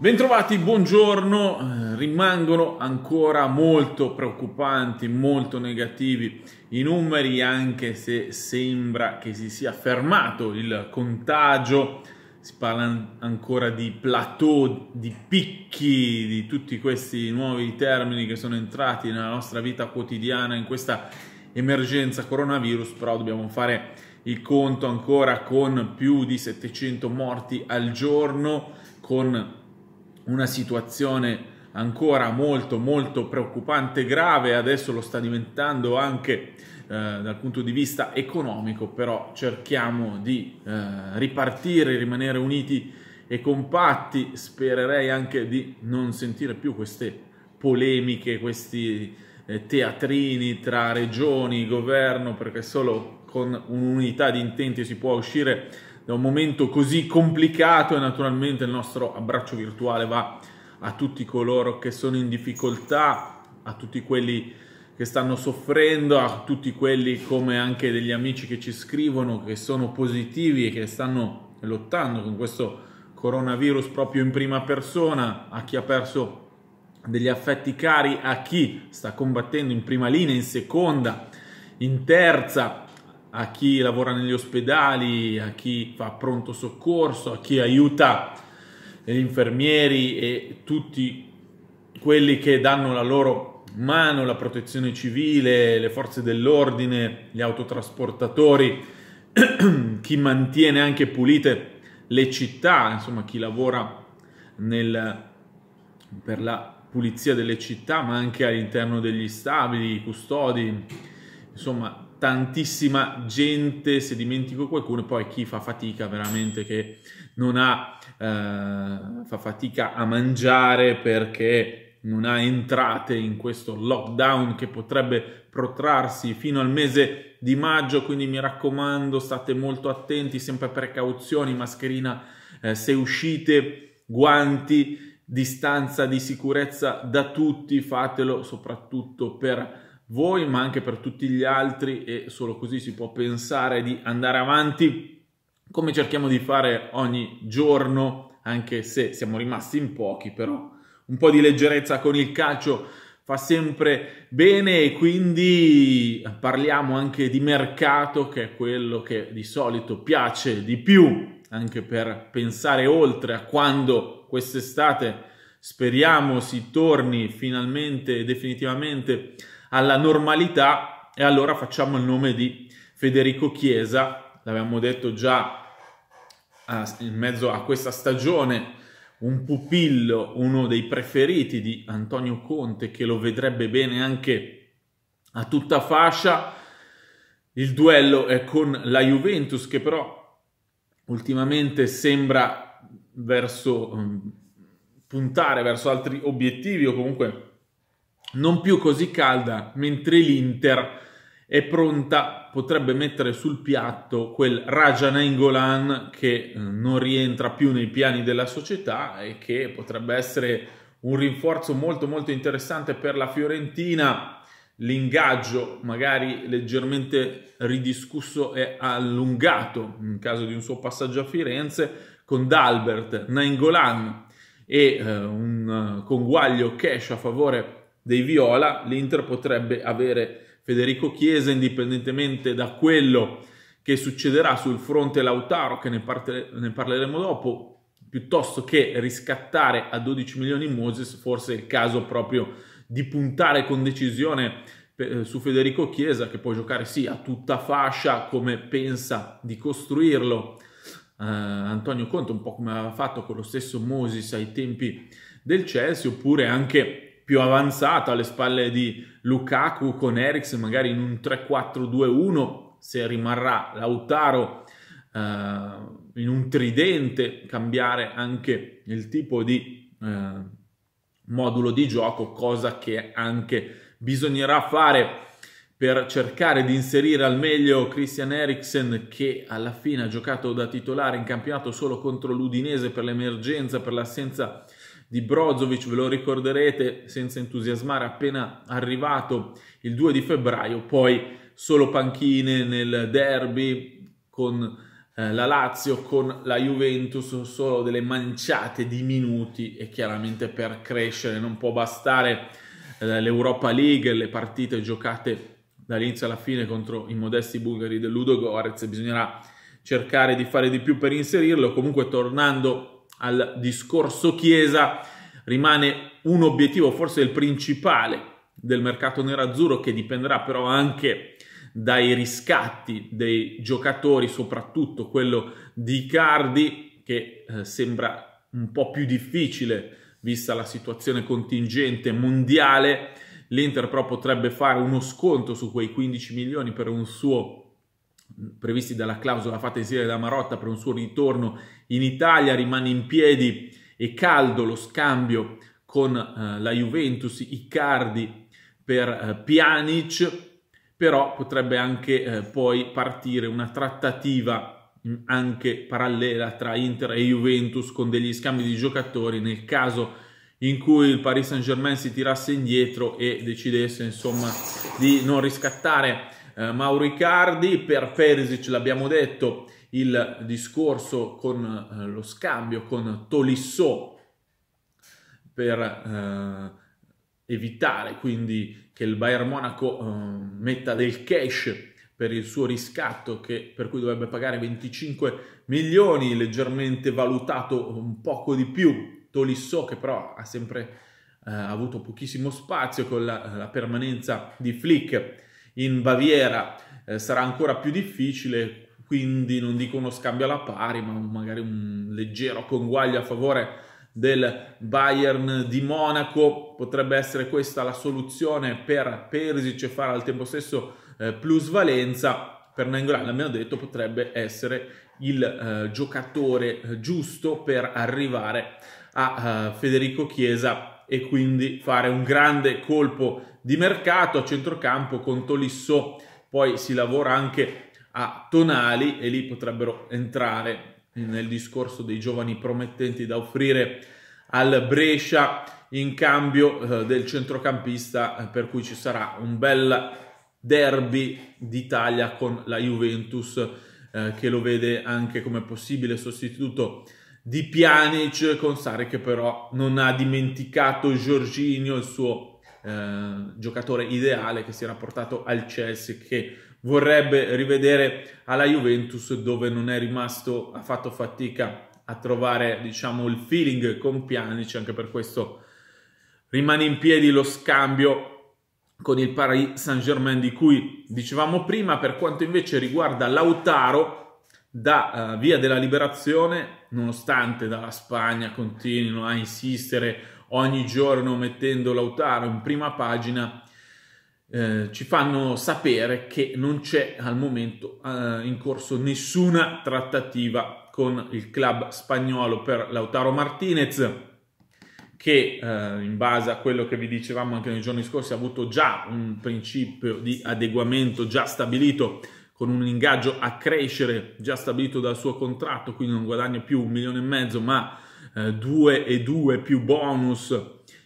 Bentrovati, buongiorno. Eh, rimangono ancora molto preoccupanti, molto negativi i numeri, anche se sembra che si sia fermato il contagio. Si parla ancora di plateau, di picchi, di tutti questi nuovi termini che sono entrati nella nostra vita quotidiana in questa emergenza coronavirus, però dobbiamo fare il conto ancora con più di 700 morti al giorno, con una situazione ancora molto molto preoccupante, grave, adesso lo sta diventando anche eh, dal punto di vista economico, però cerchiamo di eh, ripartire, rimanere uniti e compatti, spererei anche di non sentire più queste polemiche, questi eh, teatrini tra regioni, governo, perché solo con un'unità di intenti si può uscire da un momento così complicato e naturalmente il nostro abbraccio virtuale va a tutti coloro che sono in difficoltà, a tutti quelli che stanno soffrendo, a tutti quelli come anche degli amici che ci scrivono, che sono positivi e che stanno lottando con questo coronavirus proprio in prima persona, a chi ha perso degli affetti cari, a chi sta combattendo in prima linea, in seconda, in terza, a chi lavora negli ospedali, a chi fa pronto soccorso, a chi aiuta gli infermieri e tutti quelli che danno la loro mano, la protezione civile, le forze dell'ordine, gli autotrasportatori, chi mantiene anche pulite le città, insomma chi lavora nel, per la pulizia delle città, ma anche all'interno degli stabili, i custodi, insomma tantissima gente, se dimentico qualcuno, poi chi fa fatica veramente che non ha, eh, fa fatica a mangiare perché non ha entrate in questo lockdown che potrebbe protrarsi fino al mese di maggio, quindi mi raccomando state molto attenti, sempre precauzioni, mascherina eh, se uscite, guanti, distanza di sicurezza da tutti, fatelo soprattutto per voi, ma anche per tutti gli altri e solo così si può pensare di andare avanti come cerchiamo di fare ogni giorno, anche se siamo rimasti in pochi, però un po' di leggerezza con il calcio fa sempre bene e quindi parliamo anche di mercato che è quello che di solito piace di più anche per pensare oltre a quando quest'estate speriamo si torni finalmente definitivamente alla normalità e allora facciamo il nome di Federico Chiesa, l'abbiamo detto già ah, in mezzo a questa stagione, un pupillo, uno dei preferiti di Antonio Conte che lo vedrebbe bene anche a tutta fascia. Il duello è con la Juventus che però ultimamente sembra verso, mm, puntare verso altri obiettivi o comunque non più così calda, mentre l'Inter è pronta, potrebbe mettere sul piatto quel Raja Nainggolan che eh, non rientra più nei piani della società e che potrebbe essere un rinforzo molto molto interessante per la Fiorentina. L'ingaggio magari leggermente ridiscusso e allungato in caso di un suo passaggio a Firenze con Dalbert, Nainggolan e eh, un eh, conguaglio cash a favore dei Viola, l'Inter potrebbe avere Federico Chiesa indipendentemente da quello che succederà sul fronte Lautaro, che ne, parte, ne parleremo dopo, piuttosto che riscattare a 12 milioni Moses, forse è il caso proprio di puntare con decisione eh, su Federico Chiesa che può giocare sì a tutta fascia come pensa di costruirlo eh, Antonio Conte un po' come aveva fatto con lo stesso Moses ai tempi del Chelsea oppure anche più avanzato alle spalle di Lukaku con Eriksen magari in un 3-4-2-1 se rimarrà Lautaro eh, in un tridente cambiare anche il tipo di eh, modulo di gioco cosa che anche bisognerà fare per cercare di inserire al meglio Christian Eriksen che alla fine ha giocato da titolare in campionato solo contro l'Udinese per l'emergenza, per l'assenza di di Brozovic, ve lo ricorderete senza entusiasmare, appena arrivato il 2 di febbraio, poi solo panchine nel derby con eh, la Lazio, con la Juventus, solo delle manciate di minuti e chiaramente per crescere non può bastare eh, l'Europa League, le partite giocate dall'inizio alla fine contro i modesti bulgari del Ludo Gorez, bisognerà cercare di fare di più per inserirlo, comunque tornando al discorso Chiesa, rimane un obiettivo, forse il principale del mercato nerazzurro che dipenderà però anche dai riscatti dei giocatori, soprattutto quello di Cardi che eh, sembra un po' più difficile vista la situazione contingente mondiale. L'Inter però potrebbe fare uno sconto su quei 15 milioni per un suo previsti dalla clausola fatta inserire da Marotta per un suo ritorno in Italia, rimane in piedi e caldo lo scambio con eh, la Juventus, Icardi per eh, Pjanic, però potrebbe anche eh, poi partire una trattativa mm, anche parallela tra Inter e Juventus con degli scambi di giocatori nel caso in cui il Paris Saint Germain si tirasse indietro e decidesse insomma di non riscattare eh, Mauro Icardi, per Perisic l'abbiamo detto, il discorso con eh, lo scambio con Tolisso per eh, evitare quindi che il Bayern Monaco eh, metta del cash per il suo riscatto che, per cui dovrebbe pagare 25 milioni, leggermente valutato un poco di più. Tolisso che però ha sempre eh, avuto pochissimo spazio con la, la permanenza di Flick in Baviera eh, sarà ancora più difficile, quindi non dico uno scambio alla pari, ma magari un leggero conguaglio a favore del Bayern di Monaco. Potrebbe essere questa la soluzione per Perisic e fare al tempo stesso eh, plusvalenza. Per Nangolan, abbiamo detto, potrebbe essere il eh, giocatore eh, giusto per arrivare a eh, Federico Chiesa e quindi fare un grande colpo di mercato a centrocampo con Tolisso, poi si lavora anche a Tonali e lì potrebbero entrare nel discorso dei giovani promettenti da offrire al Brescia in cambio eh, del centrocampista eh, per cui ci sarà un bel derby d'Italia con la Juventus eh, che lo vede anche come possibile sostituto di Pjanic con Sari che però non ha dimenticato Giorginio, il suo eh, giocatore ideale che si era portato al Chelsea che vorrebbe rivedere alla Juventus dove non è rimasto, ha fatto fatica a trovare diciamo il feeling con Pjanic, anche per questo rimane in piedi lo scambio con il Paris Saint-Germain di cui dicevamo prima, per quanto invece riguarda Lautaro da uh, Via della Liberazione, nonostante dalla Spagna continuino a insistere ogni giorno mettendo Lautaro in prima pagina, eh, ci fanno sapere che non c'è al momento eh, in corso nessuna trattativa con il club spagnolo per Lautaro Martinez che eh, in base a quello che vi dicevamo anche nei giorni scorsi ha avuto già un principio di adeguamento già stabilito con un ingaggio a crescere già stabilito dal suo contratto, quindi non guadagna più un milione e mezzo, ma eh, due e due più bonus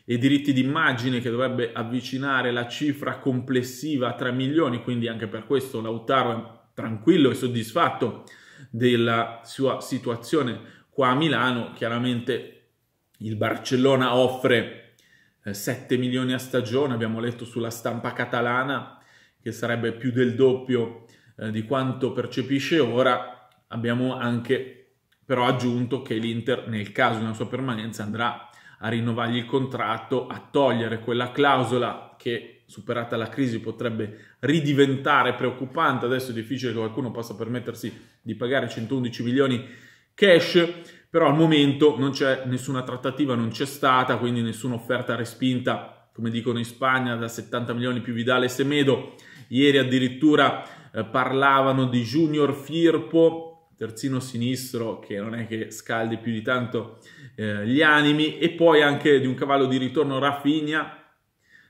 e diritti d'immagine che dovrebbe avvicinare la cifra complessiva a 3 milioni, quindi anche per questo Lautaro è tranquillo e soddisfatto della sua situazione qua a Milano, chiaramente il Barcellona offre 7 eh, milioni a stagione, abbiamo letto sulla stampa catalana che sarebbe più del doppio eh, di quanto percepisce ora, abbiamo anche però aggiunto che l'Inter nel caso di una sua permanenza andrà a rinnovargli il contratto, a togliere quella clausola che superata la crisi potrebbe ridiventare preoccupante, adesso è difficile che qualcuno possa permettersi di pagare 111 milioni cash, però al momento non c'è nessuna trattativa, non c'è stata, quindi nessuna offerta respinta, come dicono in Spagna, da 70 milioni più Vidale e Semedo, ieri addirittura eh, parlavano di Junior Firpo, terzino sinistro che non è che scaldi più di tanto eh, gli animi, e poi anche di un cavallo di ritorno Rafinha,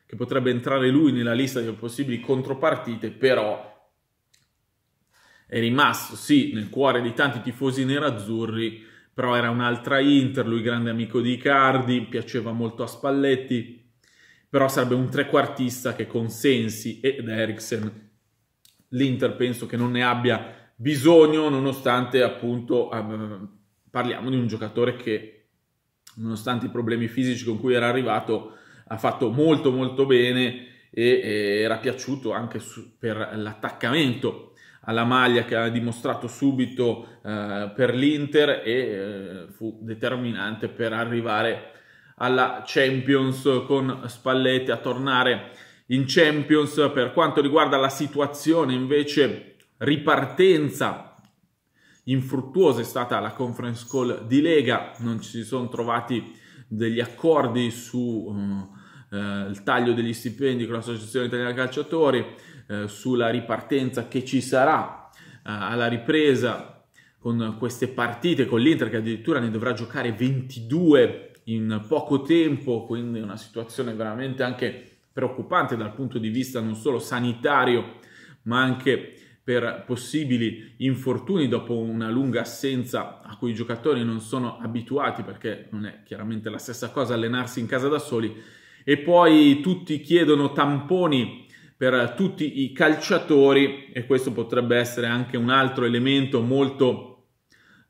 che potrebbe entrare lui nella lista delle possibili contropartite, però è rimasto, sì, nel cuore di tanti tifosi nerazzurri, però era un'altra Inter, lui grande amico di Icardi, piaceva molto a Spalletti, però sarebbe un trequartista che con Sensi ed Eriksen l'Inter penso che non ne abbia bisogno, nonostante appunto ehm, parliamo di un giocatore che, nonostante i problemi fisici con cui era arrivato, ha fatto molto molto bene e era piaciuto anche per l'attaccamento alla maglia che ha dimostrato subito eh, per l'Inter e eh, fu determinante per arrivare alla Champions con Spalletti a tornare in Champions. Per quanto riguarda la situazione invece ripartenza infruttuosa è stata la conference call di Lega, non ci si sono trovati degli accordi sul uh, uh, taglio degli stipendi con l'Associazione Italiana Calciatori, uh, sulla ripartenza che ci sarà eh, alla ripresa con queste partite, con l'Inter che addirittura ne dovrà giocare 22 in poco tempo, quindi una situazione veramente anche preoccupante dal punto di vista non solo sanitario, ma anche per possibili infortuni dopo una lunga assenza a cui i giocatori non sono abituati perché non è chiaramente la stessa cosa allenarsi in casa da soli e poi tutti chiedono tamponi per tutti i calciatori e questo potrebbe essere anche un altro elemento molto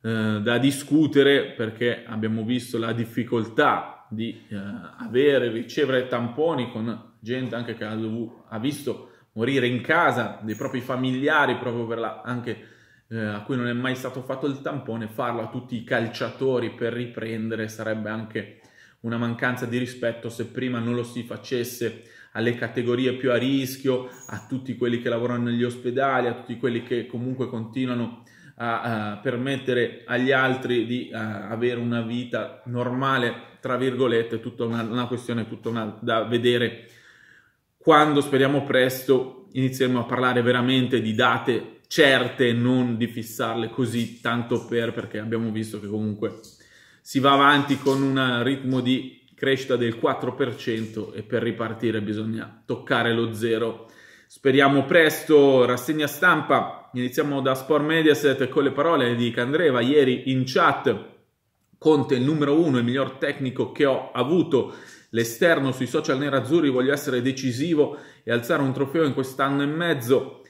eh, da discutere perché abbiamo visto la difficoltà di eh, avere ricevere tamponi con gente anche che ha, dovuto, ha visto morire in casa dei propri familiari proprio per la, anche eh, a cui non è mai stato fatto il tampone, farlo a tutti i calciatori per riprendere sarebbe anche una mancanza di rispetto se prima non lo si facesse alle categorie più a rischio, a tutti quelli che lavorano negli ospedali, a tutti quelli che comunque continuano a, a permettere agli altri di a, avere una vita normale, tra virgolette, tutta una, una questione tutta una, da vedere quando speriamo presto inizieremo a parlare veramente di date certe, non di fissarle così tanto per, perché abbiamo visto che comunque si va avanti con un ritmo di crescita del 4% e per ripartire bisogna toccare lo zero. Speriamo presto, rassegna stampa, iniziamo da Sport Mediaset con le parole di Candreva ieri in chat Conte è il numero uno, il miglior tecnico che ho avuto. L'esterno sui social nerazzurri voglio essere decisivo e alzare un trofeo in quest'anno e mezzo.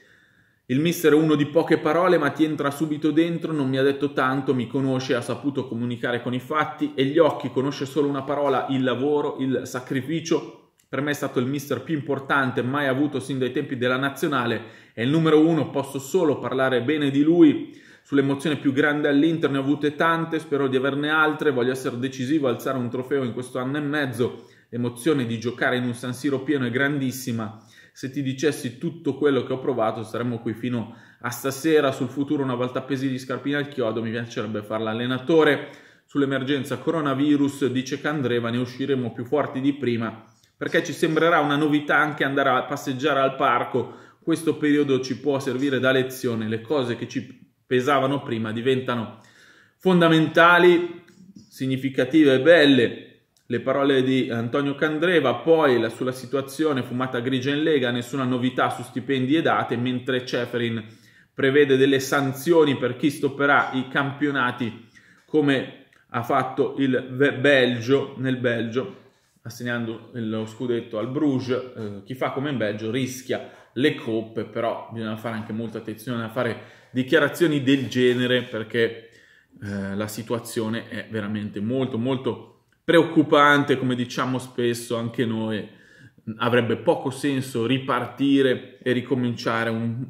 Il mister è uno di poche parole, ma ti entra subito dentro, non mi ha detto tanto, mi conosce, ha saputo comunicare con i fatti e gli occhi, conosce solo una parola, il lavoro, il sacrificio. Per me è stato il mister più importante mai avuto sin dai tempi della nazionale, è il numero uno, posso solo parlare bene di lui sull'emozione più grande all'Inter, ne ho avute tante, spero di averne altre, voglio essere decisivo, alzare un trofeo in questo anno e mezzo, l'emozione di giocare in un San Siro pieno è grandissima, se ti dicessi tutto quello che ho provato saremmo qui fino a stasera, sul futuro una volta appesi gli scarpini al chiodo, mi piacerebbe fare allenatore, sull'emergenza coronavirus dice Candreva ne usciremo più forti di prima, perché ci sembrerà una novità anche andare a passeggiare al parco, questo periodo ci può servire da lezione, le cose che ci pesavano prima diventano fondamentali, significative e belle. Le parole di Antonio Candreva, poi la, sulla situazione fumata grigia in Lega, nessuna novità su stipendi e date, mentre Ceferin prevede delle sanzioni per chi stopperà i campionati come ha fatto il Belgio nel Belgio assegnando lo scudetto al Bruges, eh, chi fa come in Belgio rischia le coppe, però bisogna fare anche molta attenzione a fare dichiarazioni del genere perché eh, la situazione è veramente molto molto preoccupante, come diciamo spesso anche noi, avrebbe poco senso ripartire e ricominciare un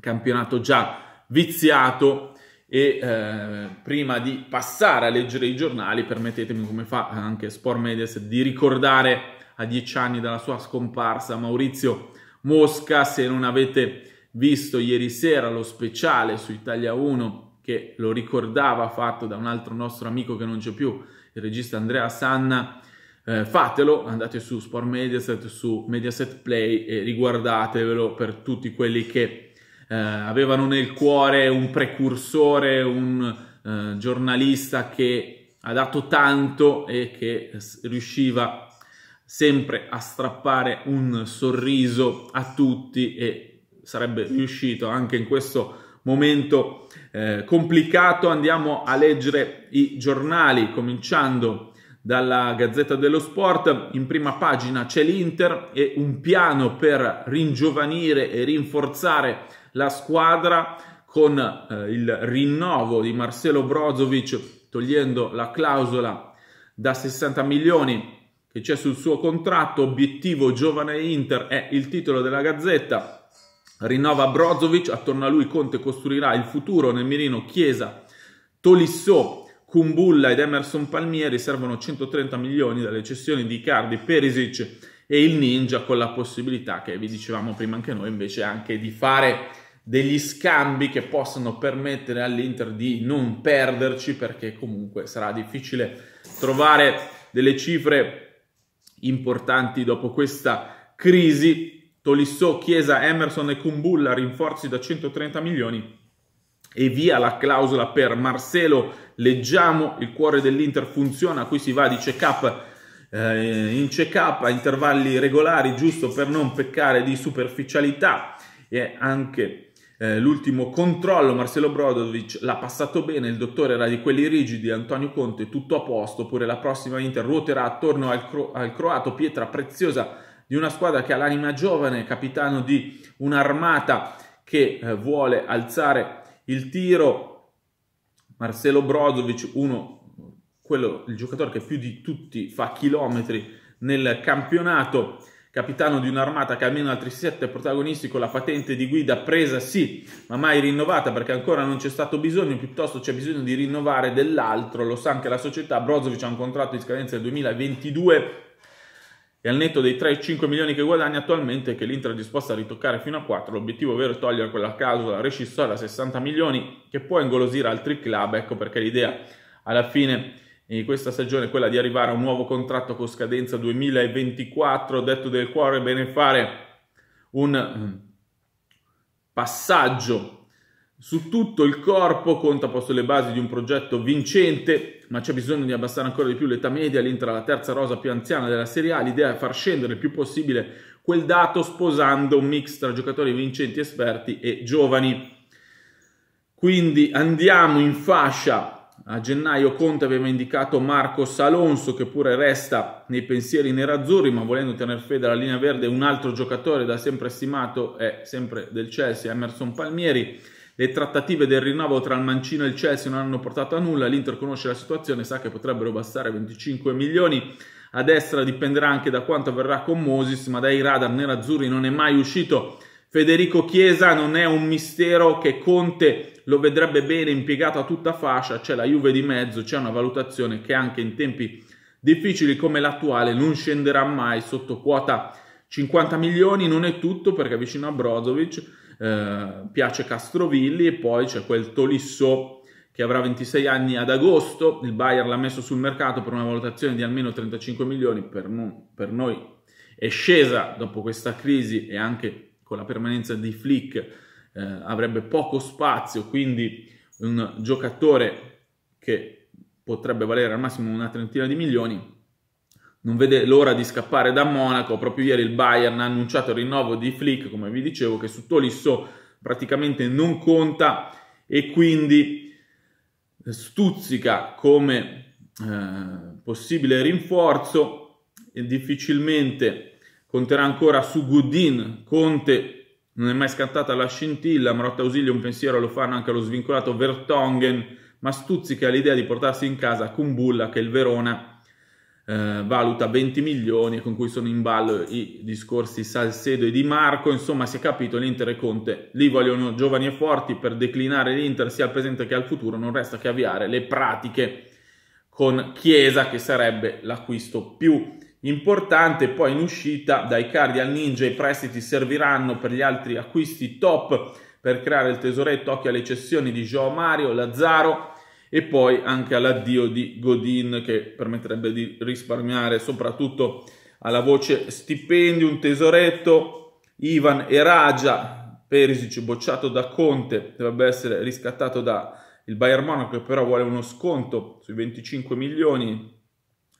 campionato già viziato e eh, prima di passare a leggere i giornali, permettetemi come fa anche Sport Medias di ricordare a dieci anni dalla sua scomparsa Maurizio Mosca. Se non avete visto ieri sera lo speciale su Italia 1 che lo ricordava fatto da un altro nostro amico che non c'è più, il regista Andrea Sanna, eh, fatelo, andate su Sport Mediaset, su Mediaset Play e riguardatevelo per tutti quelli che eh, avevano nel cuore un precursore, un eh, giornalista che ha dato tanto e che riusciva a sempre a strappare un sorriso a tutti e sarebbe riuscito anche in questo momento eh, complicato. Andiamo a leggere i giornali, cominciando dalla Gazzetta dello Sport. In prima pagina c'è l'Inter e un piano per ringiovanire e rinforzare la squadra con eh, il rinnovo di Marcelo Brozovic togliendo la clausola da 60 milioni che c'è sul suo contratto, obiettivo giovane Inter è il titolo della Gazzetta, rinnova Brozovic, attorno a lui Conte costruirà il futuro nel mirino Chiesa, Tolissò, Kumbulla ed Emerson Palmieri servono 130 milioni dalle cessioni di Cardi, Perisic e il Ninja con la possibilità che vi dicevamo prima anche noi invece anche di fare degli scambi che possano permettere all'Inter di non perderci perché comunque sarà difficile trovare delle cifre importanti dopo questa crisi. Tolisso, Chiesa, Emerson e Kumbulla rinforzi da 130 milioni e via la clausola per Marcelo. Leggiamo, il cuore dell'Inter funziona, qui si va di check-up eh, in check-up a intervalli regolari, giusto per non peccare di superficialità e anche eh, l'ultimo controllo Marcelo Brodovic l'ha passato bene, il dottore era di quelli rigidi, Antonio Conte tutto a posto, pure la prossima Inter ruoterà attorno al, cro- al croato, pietra preziosa di una squadra che ha l'anima giovane, capitano di un'armata che eh, vuole alzare il tiro. Marcelo Brozovic, uno, quello, il giocatore che più di tutti fa chilometri nel campionato, capitano di un'armata che ha almeno altri sette protagonisti con la patente di guida presa sì, ma mai rinnovata perché ancora non c'è stato bisogno, piuttosto c'è bisogno di rinnovare dell'altro, lo sa anche la società, Brozovic ha un contratto di scadenza del 2022 e al netto dei 3-5 milioni che guadagna attualmente che l'Inter è disposta a ritoccare fino a 4, l'obiettivo vero è togliere quella clausola rescissoria a 60 milioni che può ingolosire altri club, ecco perché l'idea alla fine in questa stagione quella di arrivare a un nuovo contratto con scadenza 2024, detto del cuore, bene fare un mm, passaggio su tutto il corpo, conta posto le basi di un progetto vincente, ma c'è bisogno di abbassare ancora di più l'età media, l'Inter è la terza rosa più anziana della Serie A, l'idea è far scendere il più possibile quel dato sposando un mix tra giocatori vincenti, esperti e giovani. Quindi andiamo in fascia a gennaio Conte aveva indicato Marcos Alonso che pure resta nei pensieri nerazzurri ma volendo tenere fede alla linea verde un altro giocatore da sempre stimato è sempre del Chelsea Emerson Palmieri. Le trattative del rinnovo tra il Mancino e il Chelsea non hanno portato a nulla, l'Inter conosce la situazione, sa che potrebbero bastare 25 milioni, a destra dipenderà anche da quanto avverrà con Moses ma dai radar nerazzurri non è mai uscito. Federico Chiesa non è un mistero che Conte lo vedrebbe bene impiegato a tutta fascia, c'è la Juve di mezzo, c'è una valutazione che anche in tempi difficili come l'attuale non scenderà mai sotto quota 50 milioni, non è tutto perché vicino a Brozovic eh, piace Castrovilli e poi c'è quel Tolisso che avrà 26 anni ad agosto, il Bayer l'ha messo sul mercato per una valutazione di almeno 35 milioni, per, non, per noi è scesa dopo questa crisi e anche con la permanenza di Flick eh, avrebbe poco spazio, quindi un giocatore che potrebbe valere al massimo una trentina di milioni non vede l'ora di scappare da Monaco. Proprio ieri il Bayern ha annunciato il rinnovo di Flick, come vi dicevo, che su Tolisso praticamente non conta e quindi stuzzica come eh, possibile rinforzo e difficilmente conterà ancora su Goodin. Conte non è mai scattata la scintilla, Marotta Ausilio un pensiero lo fanno anche allo svincolato Vertongen, ma stuzzica l'idea di portarsi in casa Kumbulla che il Verona eh, valuta 20 milioni con cui sono in ballo i discorsi Salcedo e Di Marco, insomma si è capito l'Inter e Conte li vogliono giovani e forti per declinare l'Inter sia al presente che al futuro, non resta che avviare le pratiche con Chiesa che sarebbe l'acquisto più importante poi in uscita dai cardi al Ninja i prestiti serviranno per gli altri acquisti top per creare il tesoretto occhio alle cessioni di Joao Mario, Lazzaro e poi anche all'addio di Godin che permetterebbe di risparmiare soprattutto alla voce stipendi un tesoretto Ivan e Raja Perisic bocciato da Conte dovrebbe essere riscattato da il Bayern Monaco che però vuole uno sconto sui 25 milioni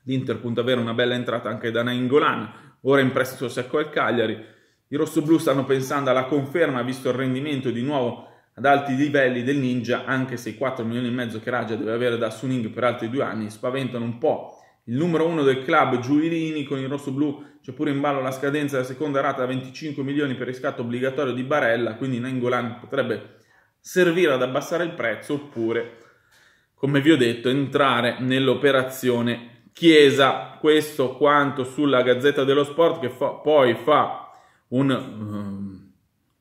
L'Inter punta ad avere una bella entrata anche da Nainggolan, ora in prestito secco al Cagliari. I rossoblù stanno pensando alla conferma, visto il rendimento di nuovo ad alti livelli del Ninja, anche se i 4 milioni e mezzo che Raja deve avere da Suning per altri due anni spaventano un po'. Il numero uno del club, Giulini, con il rossoblù c'è pure in ballo la scadenza della seconda rata da 25 milioni per riscatto obbligatorio di Barella, quindi Nainggolan potrebbe servire ad abbassare il prezzo oppure, come vi ho detto, entrare nell'operazione Chiesa, questo quanto sulla Gazzetta dello Sport che fa, poi fa un, um,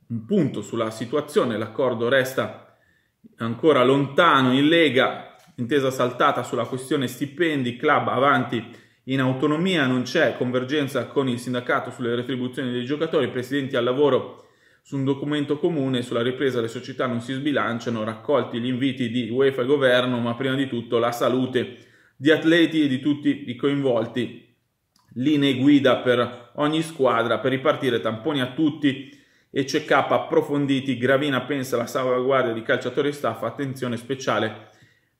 un punto sulla situazione, l'accordo resta ancora lontano in Lega, intesa saltata sulla questione stipendi, club avanti in autonomia, non c'è convergenza con il sindacato sulle retribuzioni dei giocatori, presidenti al lavoro su un documento comune sulla ripresa le società non si sbilanciano, raccolti gli inviti di UEFA e governo, ma prima di tutto la salute di atleti e di tutti i coinvolti, linee guida per ogni squadra per ripartire, tamponi a tutti e check up approfonditi, Gravina pensa alla salvaguardia di calciatori e staff, attenzione speciale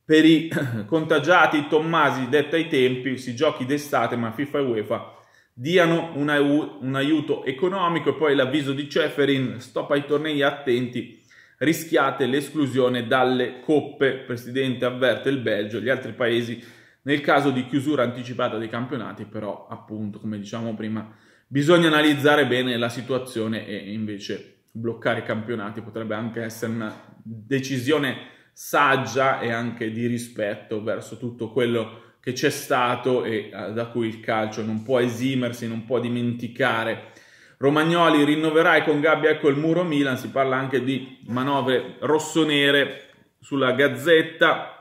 per i contagiati, Tommasi detta ai tempi, si giochi d'estate ma FIFA e UEFA diano un, aiuto, un aiuto economico e poi l'avviso di Ceferin, stop ai tornei attenti, rischiate l'esclusione dalle coppe, presidente avverte il Belgio, gli altri paesi nel caso di chiusura anticipata dei campionati, però, appunto, come diciamo prima, bisogna analizzare bene la situazione e invece bloccare i campionati potrebbe anche essere una decisione saggia e anche di rispetto verso tutto quello che c'è stato e eh, da cui il calcio non può esimersi, non può dimenticare. Romagnoli rinnoverai con gabbia ecco il muro Milan, si parla anche di manovre rossonere sulla gazzetta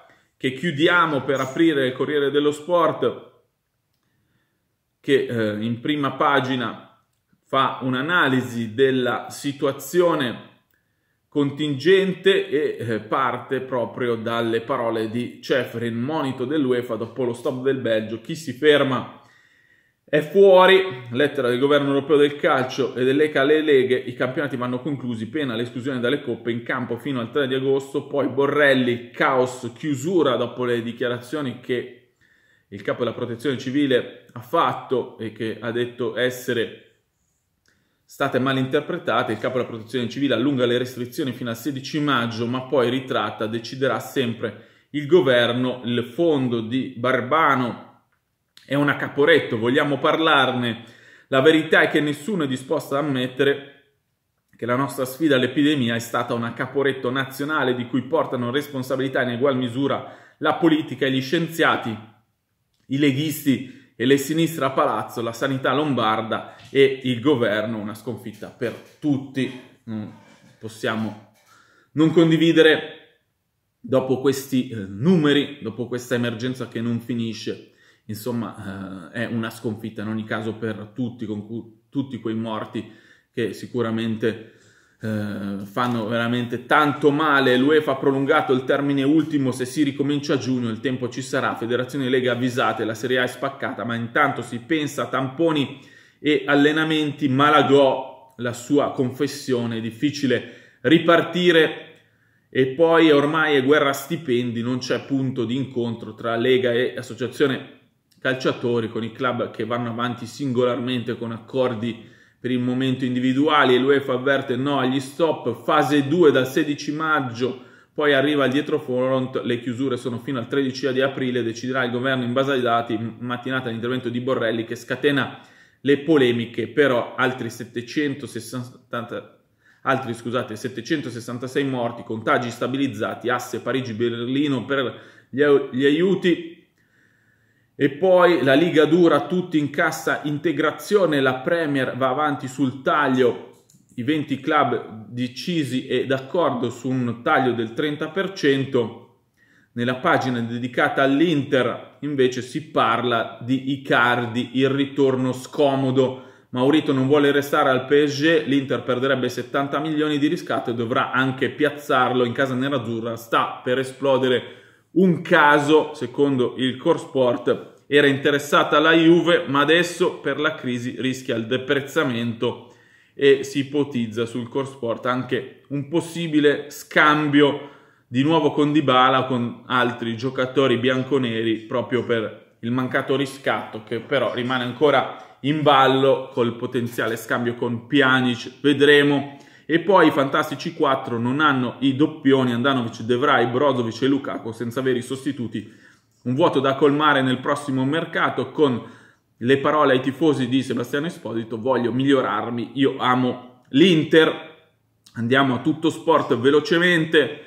che chiudiamo per aprire il Corriere dello Sport che eh, in prima pagina fa un'analisi della situazione contingente e eh, parte proprio dalle parole di Ceferin, monito dell'UEFA dopo lo stop del Belgio, chi si ferma è fuori, lettera del governo europeo del calcio e dell'ECA alle leghe, i campionati vanno conclusi, pena l'esclusione dalle coppe in campo fino al 3 di agosto, poi Borrelli, caos, chiusura dopo le dichiarazioni che il capo della protezione civile ha fatto e che ha detto essere state mal interpretate, il capo della protezione civile allunga le restrizioni fino al 16 maggio ma poi ritratta, deciderà sempre il governo, il fondo di Barbano è una caporetto, vogliamo parlarne. La verità è che nessuno è disposto ad ammettere che la nostra sfida all'epidemia è stata una caporetto nazionale di cui portano responsabilità in egual misura la politica e gli scienziati, i leghisti e le sinistre a palazzo, la sanità lombarda e il governo, una sconfitta per tutti. Non possiamo non condividere dopo questi eh, numeri, dopo questa emergenza che non finisce, Insomma, eh, è una sconfitta in ogni caso per tutti, con cu- tutti quei morti che sicuramente eh, fanno veramente tanto male. L'UEFA ha prolungato il termine ultimo, se si ricomincia a giugno il tempo ci sarà. Federazione Lega avvisate, la Serie A è spaccata, ma intanto si pensa a tamponi e allenamenti. Malagò, la sua confessione, è difficile ripartire e poi ormai è guerra stipendi, non c'è punto di incontro tra Lega e associazione calciatori, con i club che vanno avanti singolarmente con accordi per il momento individuali e l'UEFA avverte no agli stop, fase 2 dal 16 maggio, poi arriva il dietro front, le chiusure sono fino al 13 di aprile, deciderà il governo in base ai dati, mattinata l'intervento di Borrelli che scatena le polemiche, però altri 760 altri scusate 766 morti, contagi stabilizzati, asse Parigi-Berlino per gli, gli aiuti e poi la Liga dura, tutti in cassa integrazione, la Premier va avanti sul taglio, i 20 club decisi e d'accordo su un taglio del 30%. Nella pagina dedicata all'Inter invece si parla di Icardi, il ritorno scomodo. Maurito non vuole restare al PSG, l'Inter perderebbe 70 milioni di riscatto e dovrà anche piazzarlo in casa nerazzurra, sta per esplodere un caso, secondo il Core Sport, era interessata alla Juve, ma adesso per la crisi rischia il deprezzamento e si ipotizza sul Core Sport anche un possibile scambio di nuovo con Dybala con altri giocatori bianconeri proprio per il mancato riscatto che però rimane ancora in ballo col potenziale scambio con Pjanic. Vedremo e poi i fantastici 4 non hanno i doppioni Andanovic, De Brozovic e Lukaku senza avere i sostituti. Un vuoto da colmare nel prossimo mercato con le parole ai tifosi di Sebastiano Esposito, voglio migliorarmi, io amo l'Inter. Andiamo a tutto sport velocemente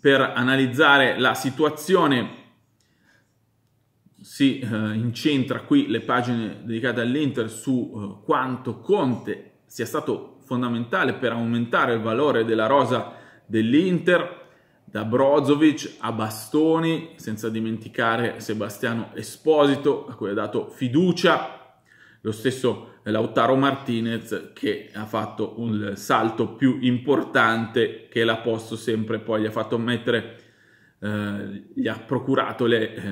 per analizzare la situazione si eh, incentra qui le pagine dedicate all'Inter su eh, quanto Conte sia stato fondamentale per aumentare il valore della rosa dell'Inter, da Brozovic a Bastoni, senza dimenticare Sebastiano Esposito, a cui ha dato fiducia, lo stesso Lautaro Martinez che ha fatto un salto più importante che l'ha posto sempre, poi gli ha fatto mettere, eh, gli ha procurato le eh,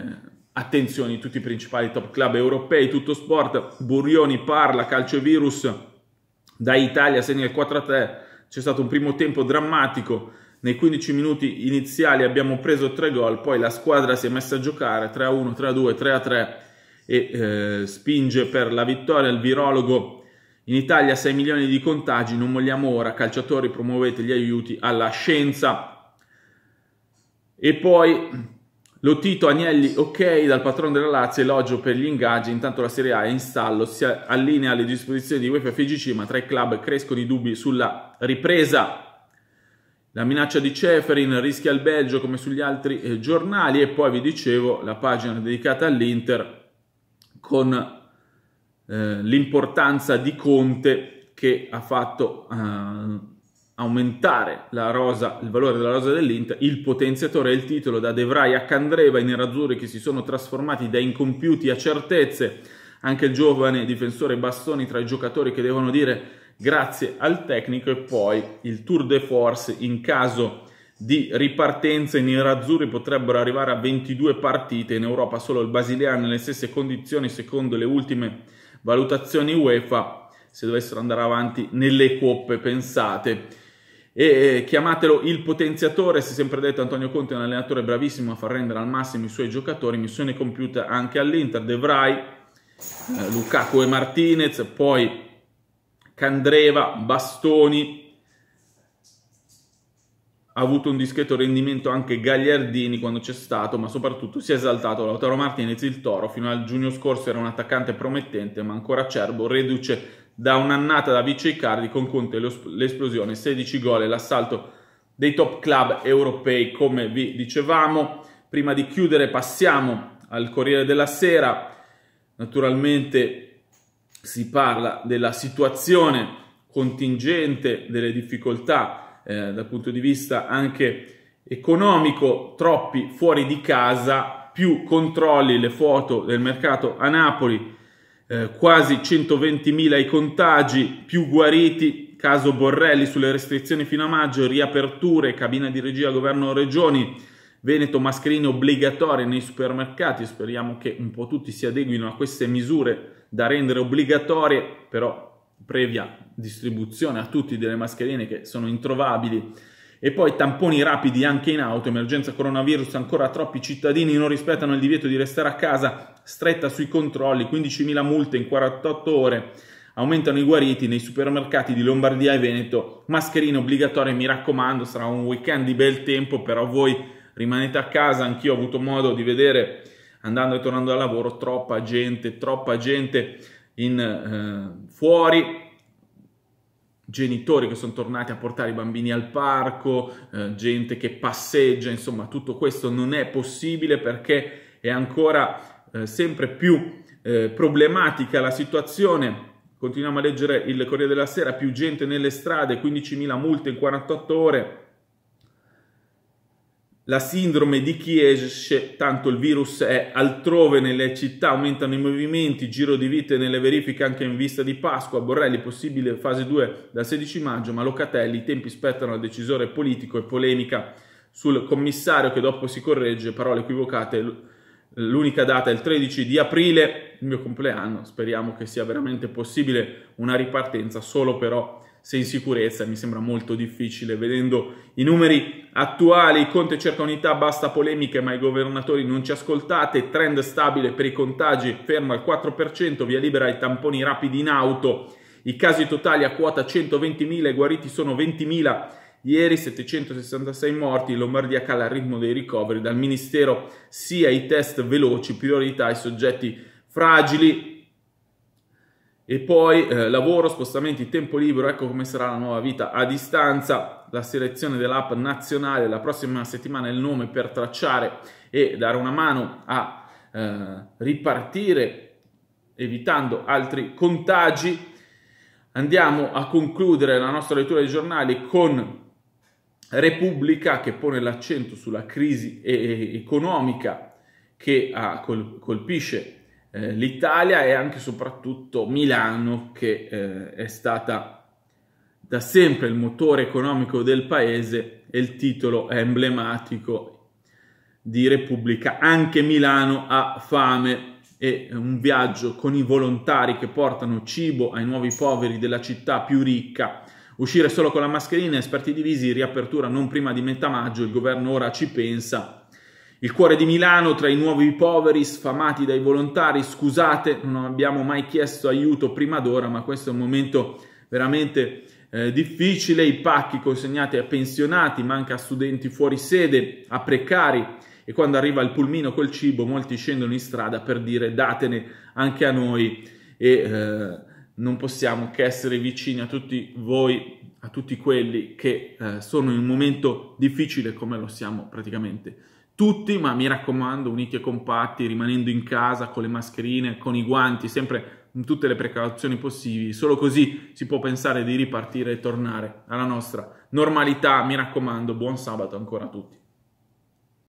attenzioni di tutti i principali top club europei, tutto sport, Burioni parla, calcio virus, da Italia segna il 4-3, c'è stato un primo tempo drammatico, nei 15 minuti iniziali abbiamo preso 3 gol, poi la squadra si è messa a giocare 3-1, 3-2, 3-3 e eh, spinge per la vittoria il virologo in Italia 6 milioni di contagi, non molliamo ora, calciatori promuovete gli aiuti alla scienza. E poi Lotito Agnelli, ok dal patrono della Lazio, elogio per gli ingaggi, intanto la Serie A è in stallo, si allinea alle disposizioni di UEFA e FIGC, ma tra i club crescono i dubbi sulla ripresa. La minaccia di Ceferin rischia il Belgio come sugli altri eh, giornali e poi vi dicevo la pagina dedicata all'Inter con eh, l'importanza di Conte che ha fatto eh, aumentare la rosa, il valore della rosa dell'Inter, il potenziatore e il titolo da De Vrij a Candreva, i nerazzurri che si sono trasformati da incompiuti a certezze, anche il giovane difensore Bastoni tra i giocatori che devono dire grazie al tecnico e poi il tour de force in caso di ripartenza i nerazzurri potrebbero arrivare a 22 partite in Europa solo il Basilea nelle stesse condizioni secondo le ultime valutazioni UEFA se dovessero andare avanti nelle coppe pensate e chiamatelo il potenziatore, si è sempre detto Antonio Conte è un allenatore bravissimo a far rendere al massimo i suoi giocatori, missione compiuta anche all'Inter, De Vrij, eh, Lukaku e Martinez, poi Candreva, Bastoni, ha avuto un discreto rendimento anche Gagliardini quando c'è stato, ma soprattutto si è esaltato Lautaro Martinez il Toro, fino al giugno scorso era un attaccante promettente ma ancora acerbo, reduce da un'annata da vice Icardi con Conte l'esplosione, 16 gol e l'assalto dei top club europei come vi dicevamo. Prima di chiudere passiamo al Corriere della Sera, naturalmente si parla della situazione contingente, delle difficoltà eh, dal punto di vista anche economico, troppi fuori di casa, più controlli, le foto del mercato a Napoli, eh, quasi 120.000 i contagi, più guariti, caso Borrelli sulle restrizioni fino a maggio, riaperture, cabina di regia governo regioni, Veneto mascherine obbligatorie nei supermercati, speriamo che un po' tutti si adeguino a queste misure da rendere obbligatorie, però previa distribuzione a tutti delle mascherine che sono introvabili e poi tamponi rapidi anche in auto, emergenza coronavirus, ancora troppi cittadini non rispettano il divieto di restare a casa, stretta sui controlli, 15.000 multe in 48 ore, aumentano i guariti nei supermercati di Lombardia e Veneto, mascherine obbligatorie, mi raccomando, sarà un weekend di bel tempo, però voi rimanete a casa, anch'io ho avuto modo di vedere, andando e tornando al lavoro, troppa gente, troppa gente in, eh, fuori, genitori che sono tornati a portare i bambini al parco, eh, gente che passeggia, insomma tutto questo non è possibile perché è ancora eh, sempre più eh, problematica la situazione. Continuiamo a leggere il Corriere della Sera, più gente nelle strade, 15.000 multe in 48 ore, la sindrome di chi esce, tanto il virus è altrove nelle città, aumentano i movimenti, giro di vite nelle verifiche anche in vista di Pasqua, Borrelli possibile fase 2 dal 16 maggio, ma Locatelli i tempi spettano al decisore politico e polemica sul commissario che dopo si corregge, parole equivocate, l'unica data è il 13 di aprile, il mio compleanno, speriamo che sia veramente possibile una ripartenza, solo però se in sicurezza. Mi sembra molto difficile vedendo i numeri attuali. Conte cerca unità, basta polemiche, ma i governatori non ci ascoltate. Trend stabile per i contagi, fermo al 4%, via libera ai tamponi rapidi in auto. I casi totali a quota 120.000, guariti sono 20.000. Ieri 766 morti, Lombardia cala il ritmo dei ricoveri, dal Ministero sia i test veloci, priorità ai soggetti fragili, e poi eh, lavoro, spostamenti, tempo libero, ecco come sarà la nuova vita a distanza, la selezione dell'app nazionale, la prossima settimana il nome per tracciare e dare una mano a eh, ripartire evitando altri contagi. Andiamo a concludere la nostra lettura dei giornali con Repubblica che pone l'accento sulla crisi economica che ah, col- colpisce eh, l'Italia e anche e soprattutto Milano che eh, è stata da sempre il motore economico del paese e il titolo è emblematico di Repubblica. Anche Milano ha fame e un viaggio con i volontari che portano cibo ai nuovi poveri della città più ricca. Uscire solo con la mascherina, esperti divisi, riapertura non prima di metà maggio, il governo ora ci pensa il cuore di Milano tra i nuovi poveri, sfamati dai volontari, scusate, non abbiamo mai chiesto aiuto prima d'ora, ma questo è un momento veramente eh, difficile, i pacchi consegnati a pensionati, ma anche a studenti fuori sede, a precari e quando arriva il pulmino col cibo molti scendono in strada per dire datene anche a noi e eh, non possiamo che essere vicini a tutti voi a tutti quelli che eh, sono in un momento difficile come lo siamo praticamente tutti, ma mi raccomando, uniti e compatti, rimanendo in casa con le mascherine, con i guanti, sempre in tutte le precauzioni possibili. Solo così si può pensare di ripartire e tornare alla nostra normalità. Mi raccomando, buon sabato ancora a tutti.